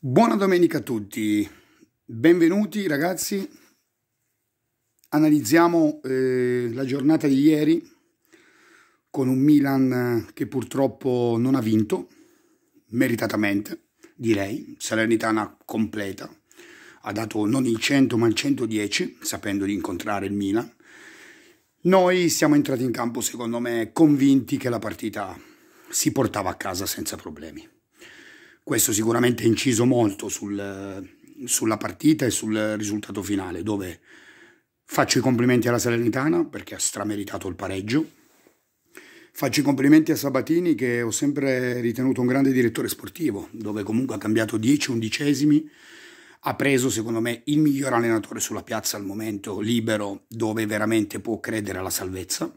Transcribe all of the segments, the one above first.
Buona domenica a tutti, benvenuti ragazzi. Analizziamo eh, la giornata di ieri con un Milan eh, che purtroppo non ha vinto, meritatamente direi, Salernitana completa, ha dato non il 100 ma il 110 sapendo di incontrare il Milan. Noi siamo entrati in campo secondo me convinti che la partita si portava a casa senza problemi questo sicuramente ha inciso molto sul, sulla partita e sul risultato finale, dove faccio i complimenti alla Salernitana perché ha strameritato il pareggio. Faccio i complimenti a Sabatini che ho sempre ritenuto un grande direttore sportivo, dove comunque ha cambiato 10 undicesimi, ha preso secondo me il miglior allenatore sulla piazza al momento libero, dove veramente può credere alla salvezza,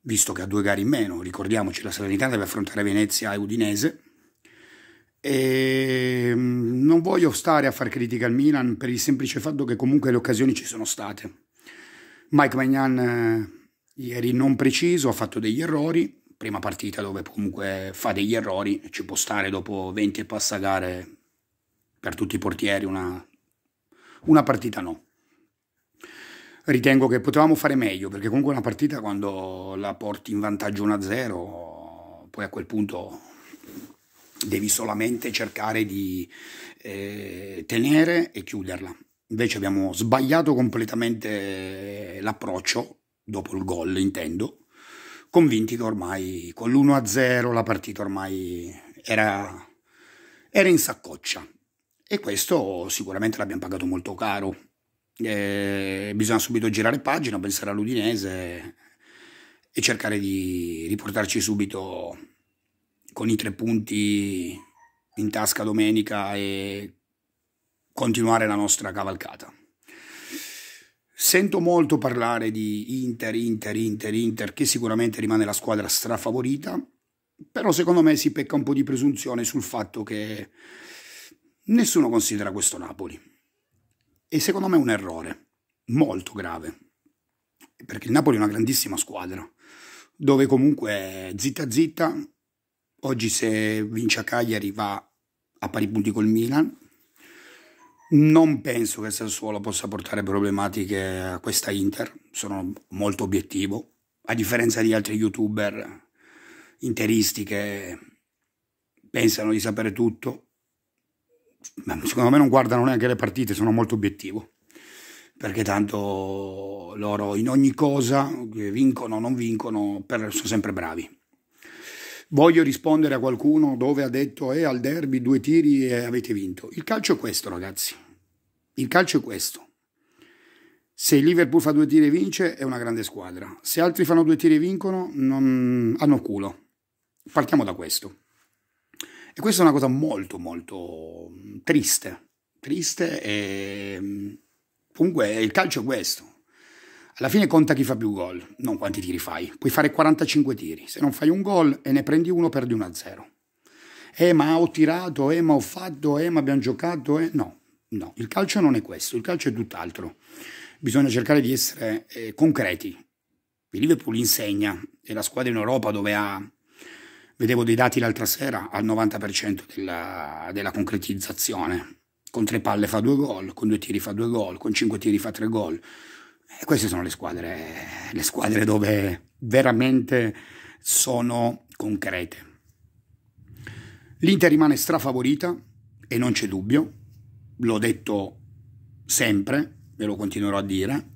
visto che ha due gare in meno. Ricordiamoci, la Salernitana deve affrontare Venezia e Udinese, e ehm, non voglio stare a far critica al Milan per il semplice fatto che comunque le occasioni ci sono state. Mike Magnan eh, ieri non preciso, ha fatto degli errori, prima partita dove comunque fa degli errori, ci può stare dopo 20 e passa gare per tutti i portieri, una, una partita no. Ritengo che potevamo fare meglio, perché comunque una partita quando la porti in vantaggio 1-0, poi a quel punto devi solamente cercare di eh, tenere e chiuderla. Invece abbiamo sbagliato completamente eh, l'approccio, dopo il gol intendo, convinti che ormai con l'1-0 la partita ormai era, era in saccoccia. E questo sicuramente l'abbiamo pagato molto caro. Eh, bisogna subito girare pagina, pensare all'Udinese e cercare di riportarci subito con i tre punti in tasca domenica e continuare la nostra cavalcata. Sento molto parlare di Inter, Inter, Inter, Inter, che sicuramente rimane la squadra strafavorita, però secondo me si pecca un po' di presunzione sul fatto che nessuno considera questo Napoli. E secondo me è un errore molto grave, perché il Napoli è una grandissima squadra, dove comunque zitta zitta Oggi se vince a Cagliari va a pari punti col Milan. Non penso che Sassuolo possa portare problematiche a questa Inter, sono molto obiettivo. A differenza di altri youtuber interisti che pensano di sapere tutto, ma secondo me non guardano neanche le partite, sono molto obiettivo perché tanto loro in ogni cosa vincono o non vincono per, sono sempre bravi voglio rispondere a qualcuno dove ha detto eh, al derby due tiri e avete vinto. Il calcio è questo, ragazzi. Il calcio è questo. Se il Liverpool fa due tiri e vince, è una grande squadra. Se altri fanno due tiri e vincono, non... hanno culo. Partiamo da questo. E questa è una cosa molto, molto triste. Triste e... Mm, comunque, il calcio è questo. Alla fine conta chi fa più gol, non quanti tiri fai. Puoi fare 45 tiri. Se non fai un gol e ne prendi uno, perdi 1-0. Eh, ma ho tirato, eh, ma ho fatto, eh, ma abbiamo giocato, eh. No, no, il calcio non è questo, il calcio è tutt'altro. Bisogna cercare di essere eh, concreti. Il Liverpool insegna, è la squadra in Europa dove ha, vedevo dei dati l'altra sera, al 90% della, della concretizzazione. Con tre palle fa due gol, con due tiri fa due gol, con cinque tiri fa tre gol e queste sono le squadre, le squadre dove veramente sono concrete. L'Inter rimane strafavorita e non c'è dubbio, l'ho detto sempre, ve lo continuerò a dire.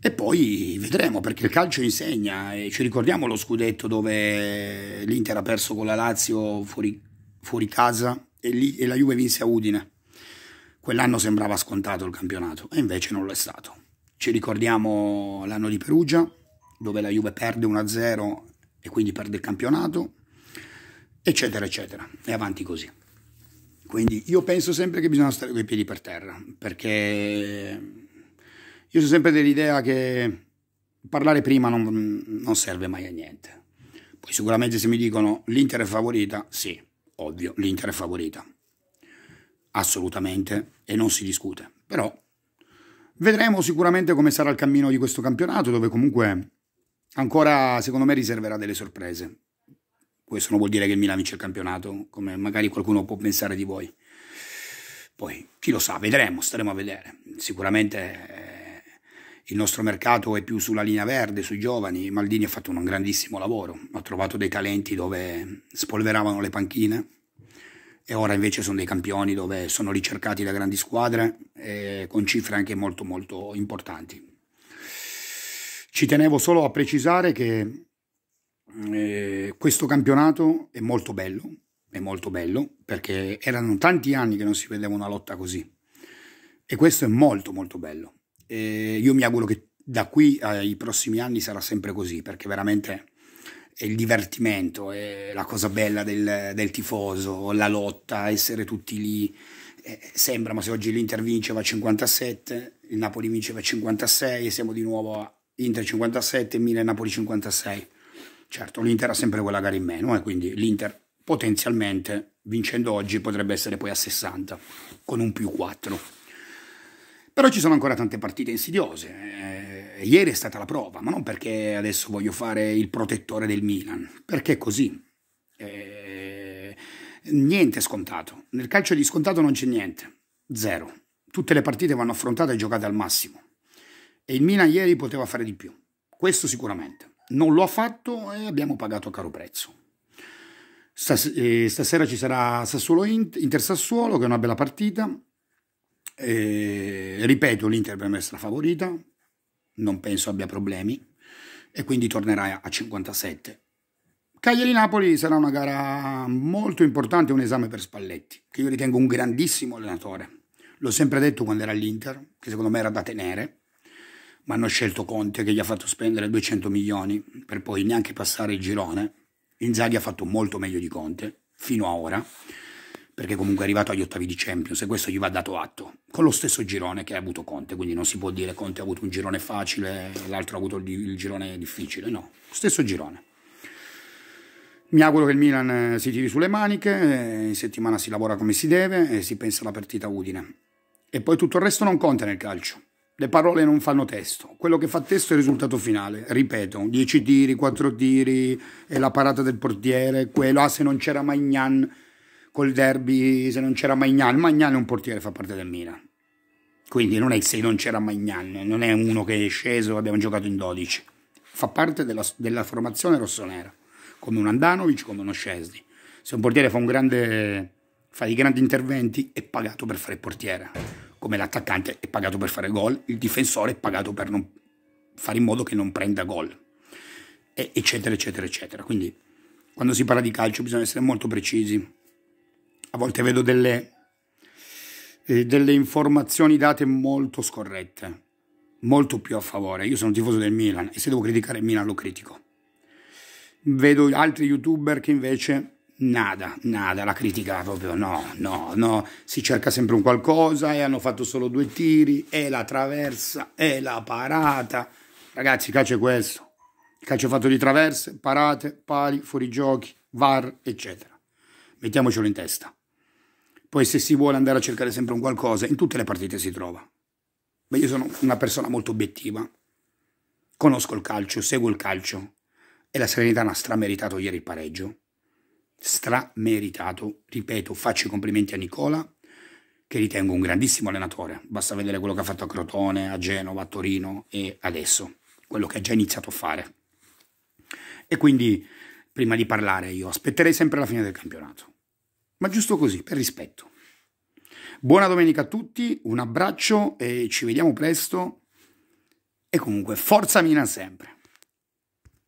E poi vedremo perché il calcio insegna e ci ricordiamo lo scudetto dove l'Inter ha perso con la Lazio fuori, fuori casa e, lì, e la Juve vinse a Udine. Quell'anno sembrava scontato il campionato e invece non lo è stato. Ci ricordiamo l'anno di Perugia, dove la Juve perde 1-0 e quindi perde il campionato, eccetera, eccetera, e avanti così. Quindi io penso sempre che bisogna stare con i piedi per terra, perché io sono sempre dell'idea che parlare prima non, non serve mai a niente. Poi sicuramente se mi dicono l'Inter è favorita, sì, ovvio, l'Inter è favorita, assolutamente, e non si discute, però Vedremo sicuramente come sarà il cammino di questo campionato, dove comunque ancora, secondo me, riserverà delle sorprese. Questo non vuol dire che il Milan vince il campionato, come magari qualcuno può pensare di voi. Poi, chi lo sa, vedremo, staremo a vedere. Sicuramente eh, il nostro mercato è più sulla linea verde, sui giovani. Maldini ha fatto un grandissimo lavoro, ha trovato dei talenti dove spolveravano le panchine e ora invece sono dei campioni dove sono ricercati da grandi squadre eh, con cifre anche molto molto importanti. Ci tenevo solo a precisare che eh, questo campionato è molto bello, è molto bello perché erano tanti anni che non si vedeva una lotta così e questo è molto molto bello. E io mi auguro che da qui ai prossimi anni sarà sempre così perché veramente il divertimento, è la cosa bella del, del tifoso, la lotta, essere tutti lì. Eh, sembra, ma se oggi l'Inter vinceva 57, il Napoli vinceva 56 e siamo di nuovo a Inter 57, Milan Napoli 56. Certo, l'Inter ha sempre quella gara in meno e eh, quindi l'Inter potenzialmente vincendo oggi potrebbe essere poi a 60 con un più 4. Però ci sono ancora tante partite insidiose. Eh, ieri è stata la prova, ma non perché adesso voglio fare il protettore del Milan, perché è così. Eh, niente scontato. Nel calcio di scontato non c'è niente. Zero. Tutte le partite vanno affrontate e giocate al massimo. E il Milan ieri poteva fare di più. Questo sicuramente. Non lo ha fatto e abbiamo pagato a caro prezzo. Stas eh, stasera ci sarà Sassuolo Inter Sassuolo, che è una bella partita. Eh, ripeto, l'Inter per me è la favorita, non penso abbia problemi, e quindi tornerà a 57. Cagliari-Napoli sarà una gara molto importante, un esame per Spalletti, che io ritengo un grandissimo allenatore. L'ho sempre detto quando era all'Inter, che secondo me era da tenere, ma hanno scelto Conte che gli ha fatto spendere 200 milioni per poi neanche passare il girone. Inzaghi ha fatto molto meglio di Conte, fino a ora perché comunque è arrivato agli ottavi di Champions e questo gli va dato atto, con lo stesso girone che ha avuto Conte, quindi non si può dire Conte ha avuto un girone facile e l'altro ha avuto il, il girone difficile, no, stesso girone. Mi auguro che il Milan eh, si tiri sulle maniche, eh, in settimana si lavora come si deve e si pensa alla partita Udine. E poi tutto il resto non conta nel calcio. Le parole non fanno testo, quello che fa testo è il risultato finale. Ripeto, 10 tiri, 4 tiri, e la parata del portiere, quello, ah se non c'era Magnan col derby se non c'era Magnan. Magnan è un portiere, fa parte del Milan. Quindi non è il se non c'era Magnan, non è uno che è sceso, abbiamo giocato in 12. Fa parte della, della formazione rossonera, come un Andanovic, come uno Scesni. Se un portiere fa, un grande, fa dei grandi interventi è pagato per fare il portiere, come l'attaccante è pagato per fare gol, il difensore è pagato per non, fare in modo che non prenda gol, eccetera, eccetera, eccetera. Quindi quando si parla di calcio bisogna essere molto precisi a volte vedo delle, eh, delle informazioni date molto scorrette, molto più a favore. Io sono tifoso del Milan e se devo criticare il Milan lo critico. Vedo altri youtuber che invece nada, nada, la critica proprio no, no, no, si cerca sempre un qualcosa e hanno fatto solo due tiri, è la traversa, è la parata. Ragazzi, il calcio è questo. Il calcio è fatto di traverse, parate, pali, fuorigiochi, VAR, eccetera. Mettiamocelo in testa. Poi se si vuole andare a cercare sempre un qualcosa, in tutte le partite si trova. Ma io sono una persona molto obiettiva, conosco il calcio, seguo il calcio e la Serenità ha strameritato ieri il pareggio. Strameritato, ripeto, faccio i complimenti a Nicola che ritengo un grandissimo allenatore, basta vedere quello che ha fatto a Crotone, a Genova, a Torino e adesso, quello che ha già iniziato a fare. E quindi, prima di parlare, io aspetterei sempre la fine del campionato ma giusto così, per rispetto. Buona domenica a tutti, un abbraccio e ci vediamo presto e comunque forza Mina sempre.